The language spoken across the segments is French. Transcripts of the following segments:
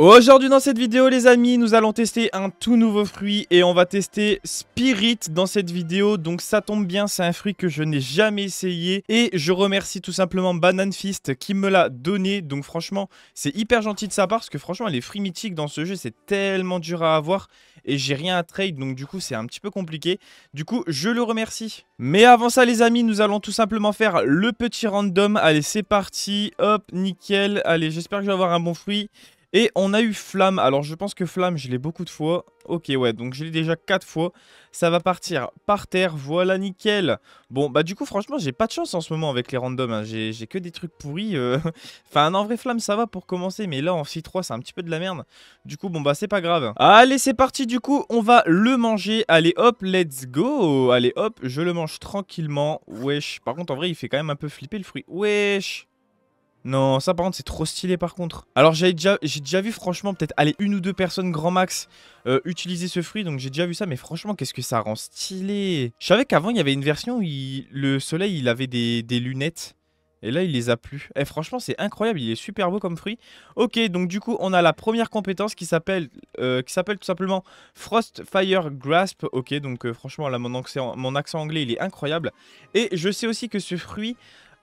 Aujourd'hui dans cette vidéo les amis, nous allons tester un tout nouveau fruit et on va tester Spirit dans cette vidéo. Donc ça tombe bien, c'est un fruit que je n'ai jamais essayé et je remercie tout simplement BananFist Fist qui me l'a donné. Donc franchement, c'est hyper gentil de sa part parce que franchement les fruits mythiques dans ce jeu c'est tellement dur à avoir et j'ai rien à trade donc du coup c'est un petit peu compliqué. Du coup je le remercie. Mais avant ça les amis, nous allons tout simplement faire le petit random. Allez c'est parti, hop, nickel. Allez j'espère que je vais avoir un bon fruit. Et on a eu Flamme. Alors, je pense que Flamme, je l'ai beaucoup de fois. Ok, ouais, donc je l'ai déjà 4 fois. Ça va partir par terre. Voilà, nickel. Bon, bah du coup, franchement, j'ai pas de chance en ce moment avec les randoms. Hein. J'ai que des trucs pourris. Euh. enfin, en vrai, Flamme, ça va pour commencer. Mais là, en 6-3, c'est un petit peu de la merde. Du coup, bon, bah c'est pas grave. Allez, c'est parti. Du coup, on va le manger. Allez, hop, let's go. Allez, hop, je le mange tranquillement. Wesh. Par contre, en vrai, il fait quand même un peu flipper le fruit. Wesh. Non, ça par contre c'est trop stylé par contre. Alors j'ai déjà, vu franchement peut-être aller une ou deux personnes grand max euh, utiliser ce fruit, donc j'ai déjà vu ça, mais franchement qu'est-ce que ça rend stylé. Je savais qu'avant il y avait une version où le soleil il avait des, lunettes. Et là, il les a plus. et eh, franchement, c'est incroyable. Il est super beau comme fruit. Ok, donc du coup, on a la première compétence qui s'appelle euh, qui s'appelle tout simplement Frost Fire Grasp. Ok, donc euh, franchement, là, mon accent anglais, il est incroyable. Et je sais aussi que ce fruit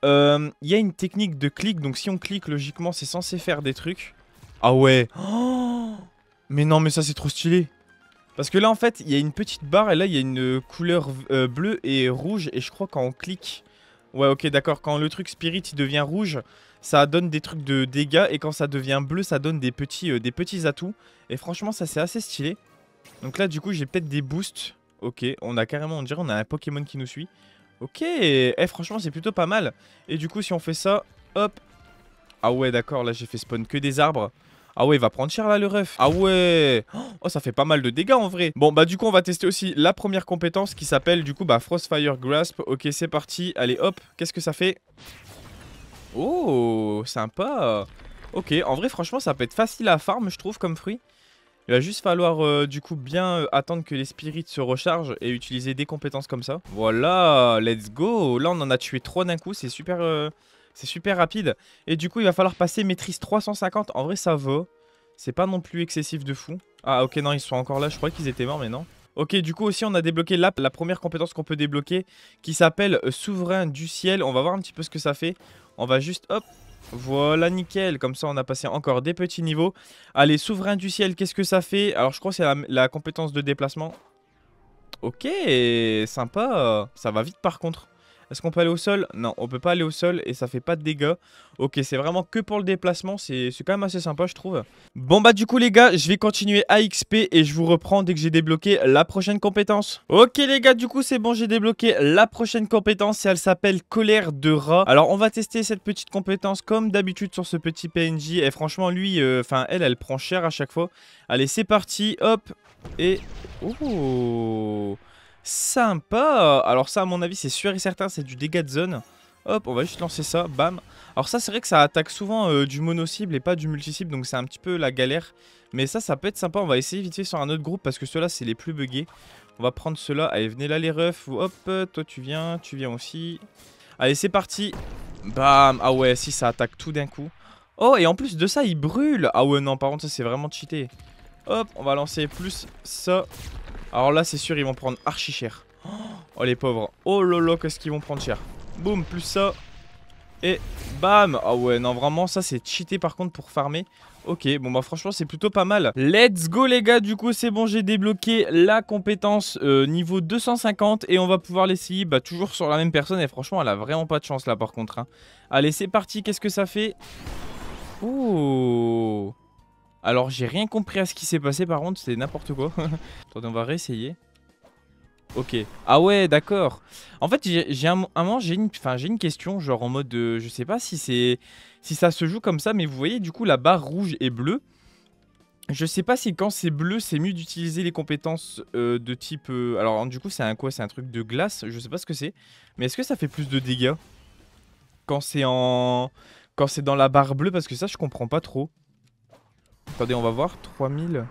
il euh, y a une technique de clic, donc si on clique, logiquement, c'est censé faire des trucs. Ah ouais Mais non, mais ça, c'est trop stylé Parce que là, en fait, il y a une petite barre, et là, il y a une couleur euh, bleue et rouge, et je crois quand on clique... Ouais, ok, d'accord, quand le truc spirit, il devient rouge, ça donne des trucs de dégâts, et quand ça devient bleu, ça donne des petits, euh, des petits atouts. Et franchement, ça, c'est assez stylé. Donc là, du coup, j'ai peut-être des boosts. Ok, on a carrément, on dirait, on a un Pokémon qui nous suit. Ok, eh, franchement c'est plutôt pas mal. Et du coup si on fait ça, hop. Ah ouais d'accord, là j'ai fait spawn que des arbres. Ah ouais, il va prendre cher là le ref. Ah ouais. Oh, ça fait pas mal de dégâts en vrai. Bon, bah du coup, on va tester aussi la première compétence qui s'appelle du coup bah Frostfire Grasp. OK, c'est parti. Allez, hop. Qu'est-ce que ça fait Oh, sympa. OK, en vrai franchement, ça peut être facile à farm, je trouve comme fruit. Il va juste falloir euh, du coup bien euh, attendre que les spirits se rechargent et utiliser des compétences comme ça. Voilà, let's go Là on en a tué trois d'un coup, c'est super, euh, c'est super rapide. Et du coup il va falloir passer maîtrise 350, en vrai ça vaut, C'est pas non plus excessif de fou. Ah ok non ils sont encore là, je croyais qu'ils étaient morts mais non. Ok, du coup aussi on a débloqué l'app, la première compétence qu'on peut débloquer qui s'appelle Souverain du Ciel. On va voir un petit peu ce que ça fait. On va juste, hop, voilà, nickel. Comme ça, on a passé encore des petits niveaux. Allez, souverain du ciel, qu'est-ce que ça fait Alors, je crois que c'est la, compétence de déplacement. Ok, sympa. Ça va vite, par contre. Est-ce qu'on peut aller au sol Non, on peut pas aller au sol et ça fait pas de dégâts. Ok, c'est vraiment que pour le déplacement, c'est quand même assez sympa je trouve. Bon bah du coup les gars, je vais continuer à XP et je vous reprends dès que j'ai débloqué la prochaine compétence. Ok les gars, du coup c'est bon, j'ai débloqué la prochaine compétence et elle s'appelle colère de rat. Alors on va tester cette petite compétence comme d'habitude sur ce petit PNJ et franchement lui, euh, enfin elle, elle prend cher à chaque fois. Allez c'est parti, hop et... Oh Sympa Alors ça, à mon avis, c'est sûr et certain, c'est du dégât de zone. Hop, on va juste lancer ça, bam. Alors ça, c'est vrai que ça attaque souvent euh, du mono-cible et pas du multi-cible, donc c'est un petit peu la galère. Mais ça, ça peut être sympa, on va essayer vite fait sur un autre groupe, parce que ceux-là, c'est les plus buggés. On va prendre ceux-là. Allez, venez là, les refs. Hop, toi, tu viens, tu viens aussi. Allez, c'est parti. Bam Ah ouais, si, ça attaque tout d'un coup. Oh, et en plus de ça, il brûle Ah ouais, non, par contre, ça, c'est vraiment cheaté. Hop, on va lancer plus ça. Alors là, c'est sûr, ils vont prendre archi cher. Oh, les pauvres. Oh lolo, qu'est-ce qu'ils vont prendre cher. Boum, plus ça. Et bam Ah ouais, non, vraiment, ça, c'est cheaté, par contre, pour farmer. Ok, bon bah franchement c'est plutôt pas mal Let's go les gars, du coup c'est bon j'ai débloqué la compétence euh, niveau 250 Et on va pouvoir l'essayer bah, toujours sur la même personne Et franchement elle a vraiment pas de chance là par contre hein. Allez c'est parti, qu'est-ce que ça fait Ouh alors j'ai rien compris à ce qui s'est passé par contre, c'est n'importe quoi. Attendez, on va réessayer. Ok. Ah ouais, d'accord. En fait, j'ai un, moment, j'ai une, une, question, genre en mode, euh, je sais pas si c'est, si ça se joue comme ça, mais vous voyez du coup la barre rouge et bleue. Je sais pas si quand c'est bleu, c'est mieux d'utiliser les compétences euh, de type. Euh, alors du coup, c'est un quoi C'est un truc de glace. Je sais pas ce que c'est. Mais est-ce que ça fait plus de dégâts quand c'est en, quand c'est dans la barre bleue Parce que ça, je comprends pas trop. Attendez, on va voir. 3000.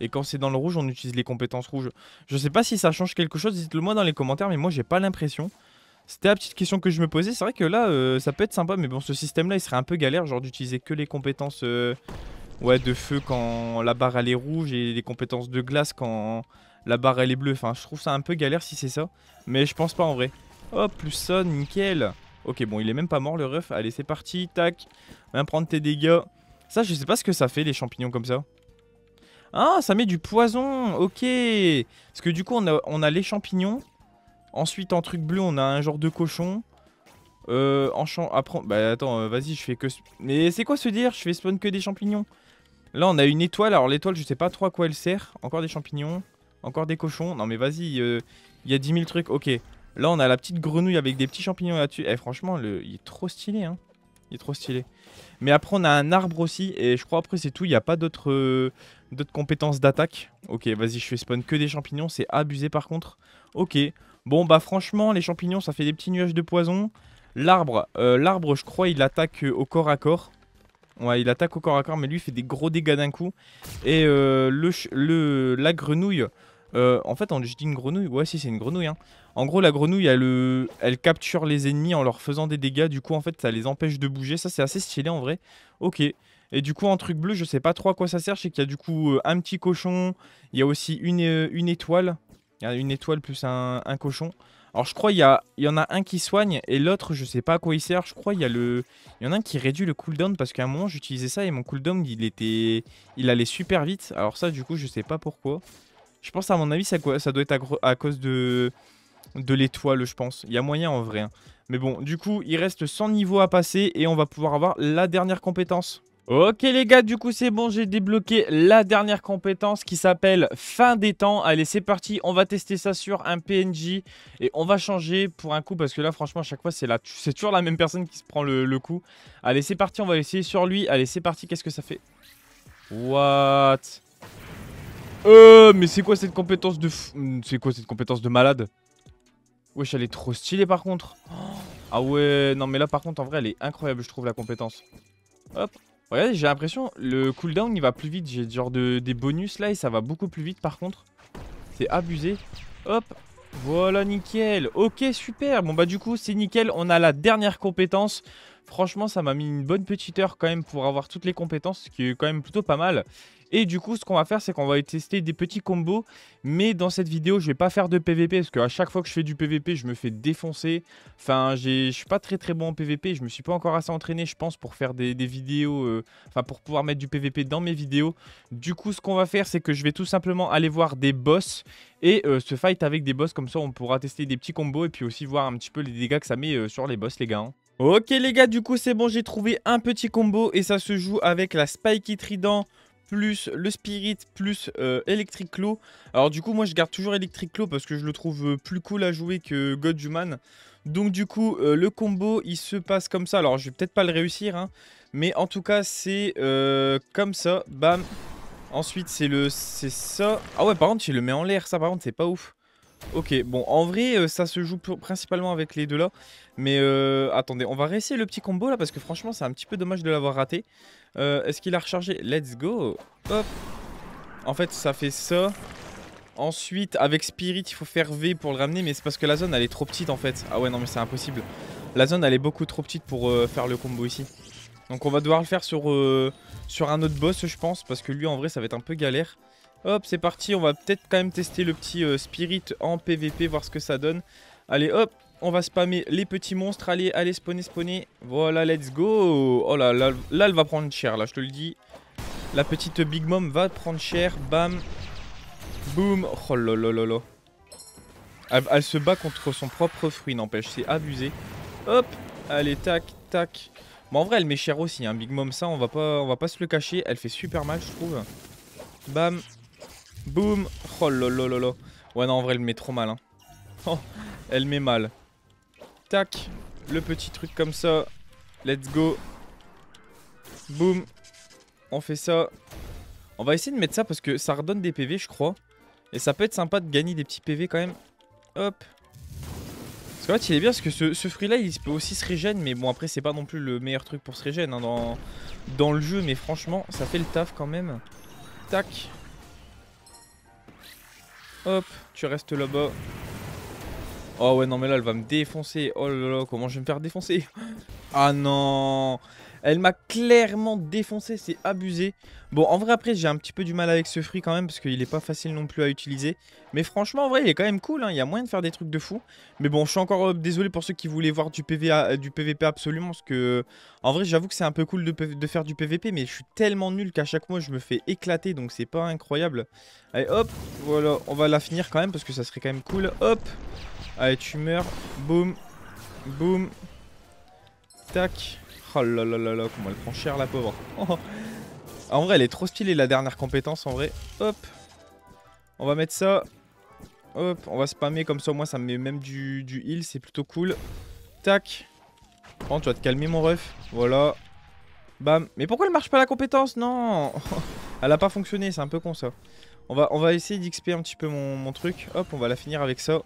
Et quand c'est dans le rouge, on utilise les compétences rouges. Je sais pas si ça change quelque chose, dites-le moi dans les commentaires, mais moi j'ai pas l'impression. C'était la petite question que je me posais. C'est vrai que là, euh, ça peut être sympa, mais bon, ce système-là, il serait un peu galère, genre d'utiliser que les compétences euh, ouais, de feu quand la barre elle est rouge et les compétences de glace quand la barre elle est bleue. Enfin, je trouve ça un peu galère si c'est ça, mais je pense pas en vrai. oh, plus ça, nickel. Ok, bon, il est même pas mort le ref. Allez, c'est parti, tac. Viens prendre tes dégâts. Ça, je sais pas ce que ça fait, les champignons comme ça. Ah, ça met du poison Ok Parce que du coup, on a, les champignons. Ensuite, en truc bleu, on a un genre de cochon. Euh, en champ... bah attends, euh, vas-y, je fais que... Mais c'est quoi se dire Je fais spawn que des champignons. Là, on a une étoile. Alors, l'étoile, je sais pas trop à quoi elle sert. Encore des champignons. Encore des cochons. Non, mais vas-y, euh, il y a 10 000 trucs. Ok. Là, on a la petite grenouille avec des petits champignons là-dessus. Eh, franchement, le... il est trop stylé, hein. Il est trop stylé. Mais après, on a un arbre aussi. Et je crois, après, c'est tout. Il n'y a pas euh, d'autres compétences d'attaque. Ok, vas-y, je fais spawn que des champignons. C'est abusé, par contre. Ok. Bon, bah, franchement, les champignons, ça fait des petits nuages de poison. L'arbre, euh, l'arbre, je crois, il attaque euh, au corps à corps. Ouais, il attaque au corps à corps, mais lui, il fait des gros dégâts d'un coup. Et le, le, la grenouille... en fait, on, je dis une grenouille. Ouais, si, c'est une grenouille. Hein. En gros, la grenouille, euh, elle, capture les ennemis en leur faisant des dégâts. Du coup, en fait, ça les empêche de bouger. Ça, c'est assez stylé en vrai. Ok. Et du coup, en truc bleu, je sais pas trop à quoi ça sert. Je sais qu'il y a du coup euh, un petit cochon. Il y a aussi euh, une, étoile. Il y a une étoile plus un, cochon. Alors, je crois qu'il y, il y en a un qui soigne et l'autre, je sais pas à quoi il sert. Je crois qu'il y, le... il y en a un qui réduit le cooldown parce qu'à un moment, j'utilisais ça et mon cooldown, il, était... il allait super vite. Alors ça, du coup, je sais pas pourquoi. Je pense à mon avis, ça, doit être à cause de de l'étoile, je pense. Il y a moyen en vrai. Hein. Mais bon, du coup, il reste 100 niveaux à passer et on va pouvoir avoir la dernière compétence. Ok les gars, du coup c'est bon, j'ai débloqué la dernière compétence qui s'appelle fin des temps. Allez c'est parti, on va tester ça sur un PNJ et on va changer pour un coup parce que là franchement à chaque fois c'est toujours la même personne qui se prend le, coup. Allez c'est parti, on va essayer sur lui. Allez c'est parti, qu'est-ce que ça fait What Euh mais c'est quoi cette compétence de... C'est quoi cette compétence de malade Wesh, elle est trop stylée par contre. Ah ouais, non mais là par contre en vrai elle est incroyable je trouve la compétence. Hop. Regardez, j'ai l'impression le cooldown il va plus vite. J'ai genre de, des bonus là et ça va beaucoup plus vite par contre. C'est abusé. Hop. Voilà, nickel. Ok, super. Bon bah du coup c'est nickel. On a la dernière compétence. Franchement, ça m'a mis une bonne petite heure quand même pour avoir toutes les compétences, ce qui est quand même plutôt pas mal. Et du coup, ce qu'on va faire, c'est qu'on va tester des petits combos. Mais dans cette vidéo, je vais pas faire de PVP parce qu'à chaque fois que je fais du PVP, je me fais défoncer. Enfin, je suis pas très très bon en PVP. Je me suis pas encore assez entraîné, je pense, pour faire des, vidéos. Euh, enfin, pour pouvoir mettre du PVP dans mes vidéos. Du coup, ce qu'on va faire, c'est que je vais tout simplement aller voir des boss et ce euh, se fight avec des boss. Comme ça, on pourra tester des petits combos et puis aussi voir un petit peu les dégâts que ça met euh, sur les boss, les gars. Hein. Ok les gars, du coup c'est bon, j'ai trouvé un petit combo et ça se joue avec la Spiky Trident, plus le Spirit, plus euh, Electric Claw. Alors du coup, moi je garde toujours Electric Claw parce que je le trouve euh, plus cool à jouer que God Human. Donc du coup, euh, le combo, il se passe comme ça. Alors je vais peut-être pas le réussir, hein, mais en tout cas, c'est comme ça. Bam. Ensuite, c'est le, c'est ça. Ah ouais, par contre, il le met en l'air. Ça, par contre, c'est pas ouf. Ok, bon, en vrai, euh, ça se joue principalement avec les deux là. Mais euh, attendez, on va réessayer le petit combo là, parce que franchement, c'est un petit peu dommage de l'avoir raté. Euh, est-ce qu'il a rechargé Let's go Hop En fait, ça fait ça. Ensuite, avec Spirit, il faut faire V pour le ramener, mais c'est parce que la zone, elle est trop petite en fait. Ah ouais, non, mais c'est impossible. La zone, elle est beaucoup trop petite pour faire le combo ici. Donc on va devoir le faire sur, sur un autre boss, je pense, parce que lui, en vrai, ça va être un peu galère. Hop, c'est parti. On va peut-être quand même tester le petit euh, spirit en PVP, voir ce que ça donne. Allez, hop, on va spammer les petits monstres. Allez, allez, spawner, spawner. Voilà, let's go. Oh là là, là, elle va prendre cher, là, je te le dis. La petite Big Mom va prendre cher. Bam. Boom Oh là là là là. Elle, se bat contre son propre fruit, n'empêche. C'est abusé. Hop. Allez, tac, tac. Bon, en vrai, elle met cher aussi. Hein. Big Mom, ça, on va, pas, on va pas se le cacher. Elle fait super mal, je trouve. Bam. Boom, Oh lolololo. Ouais, non, en vrai, elle met trop mal. Hein. Oh, elle met mal. Tac. Le petit truc comme ça. Let's go. Boum. On fait ça. On va essayer de mettre ça parce que ça redonne des PV, je crois. Et ça peut être sympa de gagner des petits PV quand même. Hop. Parce qu'en fait, il est bien parce que ce, ce fruit-là, il peut aussi se régène. Mais bon, après, c'est pas non plus le meilleur truc pour se régénérer hein, dans, dans le jeu. Mais franchement, ça fait le taf quand même. Tac. Hop, tu restes là-bas. Oh ouais, non mais là, elle va me défoncer. Oh là là, comment je vais me faire défoncer ah non Elle m'a clairement défoncé, c'est abusé. Bon, en vrai, après, j'ai un petit peu du mal avec ce fruit quand même, parce qu'il est pas facile non plus à utiliser. Mais franchement, en vrai, il est quand même cool, hein. il y a moyen de faire des trucs de fou. Mais bon, je suis encore euh, désolé pour ceux qui voulaient voir du, PVA, euh, du PVP absolument, parce que... En vrai, j'avoue que c'est un peu cool de, de, faire du PVP, mais je suis tellement nul qu'à chaque mois, je me fais éclater, donc c'est pas incroyable. Allez, hop, voilà, on va la finir quand même, parce que ça serait quand même cool. Hop Allez, tu meurs, boum, boum tac. Oh là là là là, comment elle prend cher la pauvre. Oh. En vrai, elle est trop stylée la dernière compétence. En vrai, hop. On va mettre ça. Hop, on va spammer comme ça. moi ça me met même du, du heal. C'est plutôt cool. Tac. Bon, tu vas te calmer, mon ref. Voilà. Bam. Mais pourquoi elle marche pas la compétence Non Elle a pas fonctionné, c'est un peu con ça. On va, on va essayer d'XP un petit peu mon, mon, truc. Hop, on va la finir avec ça.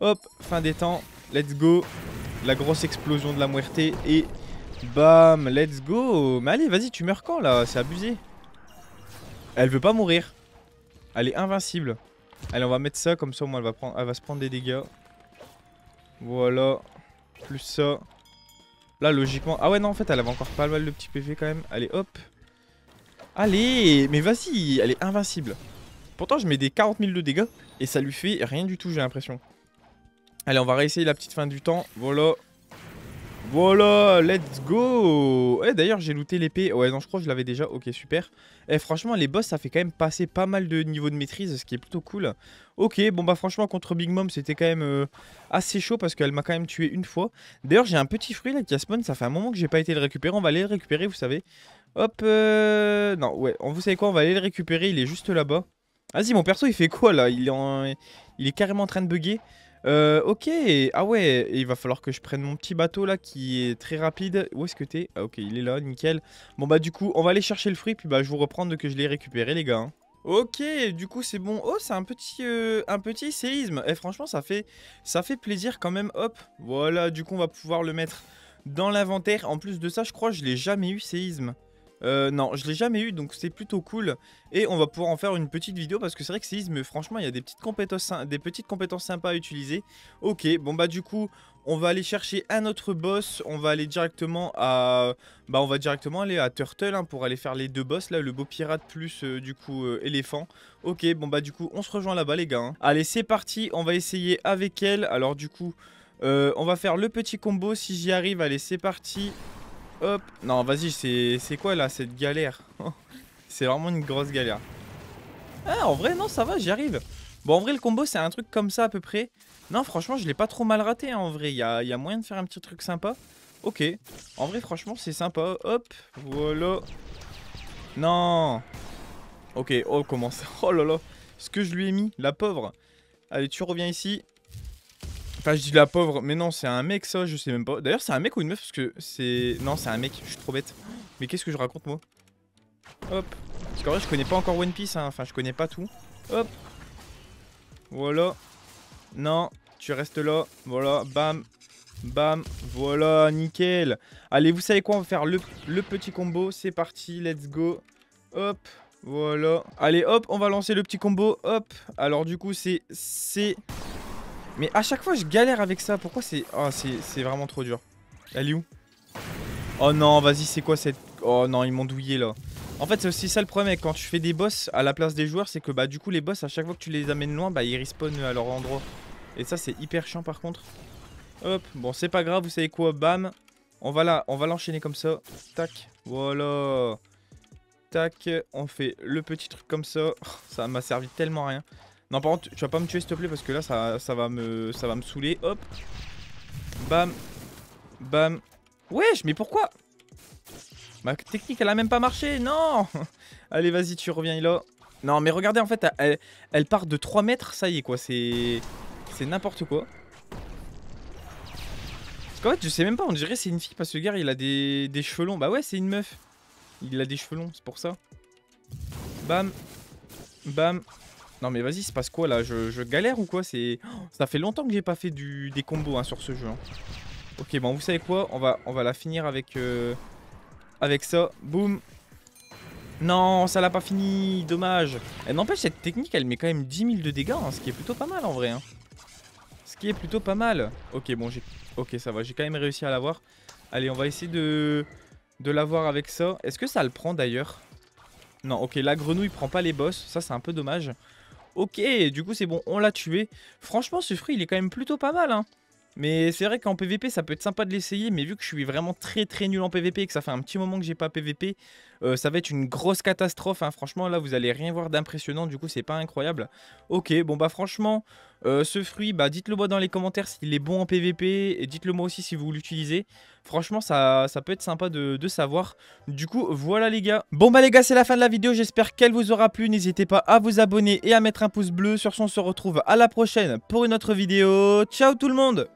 Hop, fin des temps. Let's go la grosse explosion de la muerte et bam, let's go Mais allez, vas-y, tu meurs quand là C'est abusé. Elle veut pas mourir. Elle est invincible. Allez, on va mettre ça, comme ça au moins elle va, prendre, elle va se prendre des dégâts. Voilà. Plus ça. Là, logiquement... Ah ouais, non, en fait, elle avait encore pas mal de petits PV quand même. Allez, hop. Allez, mais vas-y, elle est invincible. Pourtant, je mets des 40 000 de dégâts et ça lui fait rien du tout, j'ai l'impression. Allez, on va réessayer la petite fin du temps. Voilà. Voilà, let's go Eh d'ailleurs j'ai looté l'épée, ouais non je crois que je l'avais déjà, ok super. Eh franchement les boss ça fait quand même passer pas mal de niveaux de maîtrise, ce qui est plutôt cool. Ok, bon bah franchement contre Big Mom c'était quand même euh, assez chaud parce qu'elle m'a quand même tué une fois. D'ailleurs j'ai un petit fruit là qui a spawn, ça fait un moment que j'ai pas été le récupérer, on va aller le récupérer vous savez. Hop, euh, non ouais, vous savez quoi, on va aller le récupérer, il est juste là-bas. Vas-y mon perso il fait quoi là il est, il est carrément en train de bugger. Euh, ok, ah ouais, il va falloir que je prenne mon petit bateau là qui est très rapide. Où est-ce que t'es Ah ok, il est là, nickel. Bon bah du coup, on va aller chercher le fruit, puis bah je vous reprends de que je l'ai récupéré les gars. Hein. Ok, du coup c'est bon. Oh, c'est un petit, euh, un petit séisme. Et eh, franchement, ça fait, ça fait plaisir quand même. Hop, voilà. Du coup, on va pouvoir le mettre dans l'inventaire. En plus de ça, je crois que je l'ai jamais eu séisme. Euh, non, je l'ai jamais eu, donc c'est plutôt cool. Et on va pouvoir en faire une petite vidéo parce que c'est vrai que mais franchement, il y a des petites compétences, des petites compétences sympas à utiliser. Ok, bon bah du coup, on va aller chercher un autre boss. On va aller directement à, bah on va directement aller à Turtle hein, pour aller faire les deux boss là, le beau pirate plus euh, du coup euh, éléphant. Ok, bon bah du coup, on se rejoint là-bas les gars. Hein. Allez, c'est parti. On va essayer avec elle. Alors du coup, euh, on va faire le petit combo. Si j'y arrive, allez, c'est parti. Hop. Non, vas-y, c'est quoi là cette galère oh, C'est vraiment une grosse galère. Ah, en vrai, non, ça va, j'y arrive. Bon, en vrai, le combo, c'est un truc comme ça à peu près. Non, franchement, je l'ai pas trop mal raté hein, en vrai. Il y a, y a moyen de faire un petit truc sympa. Ok. En vrai, franchement, c'est sympa. Hop. Voilà. Non. Ok, oh, comment ça Oh là là. Ce que je lui ai mis, la pauvre. Allez, tu reviens ici. Enfin, je dis la pauvre, mais non, c'est un mec ça, je sais même pas. D'ailleurs, c'est un mec ou une meuf parce que c'est. Non, c'est un mec, je suis trop bête. Mais qu'est-ce que je raconte moi Hop. Parce qu'en vrai, je connais pas encore One Piece, hein. enfin, je connais pas tout. Hop. Voilà. Non, tu restes là. Voilà, bam. Bam, voilà, nickel. Allez, vous savez quoi, on va faire le, le petit combo. C'est parti, let's go. Hop, voilà. Allez, hop, on va lancer le petit combo. Hop. Alors du coup, c'est C'est... Mais à chaque fois, je galère avec ça. Pourquoi c'est... Oh, c'est vraiment trop dur. Elle est où Oh non, vas-y, c'est quoi cette... Oh non, ils m'ont douillé, là. En fait, c'est aussi ça le problème quand tu fais des boss à la place des joueurs, c'est que bah du coup, les boss, à chaque fois que tu les amènes loin, bah ils respawnent à leur endroit. Et ça, c'est hyper chiant, par contre. Hop, bon, c'est pas grave, vous savez quoi, bam. On va là, on va l'enchaîner comme ça. Tac, voilà. Tac, on fait le petit truc comme ça. Oh, ça m'a servi tellement à rien. Non par contre tu vas pas me tuer s'il te plaît parce que là ça, ça, va me ça va me saouler. Hop. Bam. Bam. Wesh mais pourquoi Ma technique elle a même pas marché. Non Allez vas-y tu reviens là. Non mais regardez en fait elle, part de 3 mètres ça y est quoi c'est c'est n'importe quoi. Parce qu'en fait je sais même pas on dirait c'est une fille parce que gars il a des, des cheveux longs. Bah ouais c'est une meuf. Il a des cheveux longs c'est pour ça. Bam. Bam. Non mais vas-y, se passe quoi là je, galère ou quoi C'est oh, Ça fait longtemps que j'ai pas fait des combos hein, sur ce jeu. Hein. Ok, bon, vous savez quoi on va, on va la finir avec, euh, avec ça. Boum Non, ça l'a pas fini, dommage. Elle eh, N'empêche, cette technique, elle met quand même 10 000 de dégâts, hein, ce qui est plutôt pas mal en vrai. Ce qui est plutôt pas mal. Ok, bon, j'ai... Ok, ça va, j'ai quand même réussi à l'avoir. Allez, on va essayer de, de l'avoir avec ça. Est-ce que ça le prend d'ailleurs Non, ok, la grenouille prend pas les boss. Ça, c'est un peu dommage. Ok, du coup c'est bon, on l'a tué. Franchement, ce fruit, il est quand même plutôt pas mal. Hein. Mais c'est vrai qu'en PVP, ça peut être sympa de l'essayer, mais vu que je suis vraiment très très nul en PVP et que ça fait un petit moment que j'ai pas PVP, euh, ça va être une grosse catastrophe. Hein. Franchement, là, vous allez rien voir d'impressionnant, du coup, c'est pas incroyable. Ok, bon bah franchement, euh, ce fruit, bah, dites-le moi dans les commentaires s'il est bon en PVP et dites-le moi aussi si vous l'utilisez. Franchement, ça, ça, peut être sympa de, de, savoir. Du coup, voilà les gars. Bon bah les gars, c'est la fin de la vidéo. J'espère qu'elle vous aura plu. N'hésitez pas à vous abonner et à mettre un pouce bleu. Sur ce, on se retrouve à la prochaine pour une autre vidéo. Ciao tout le monde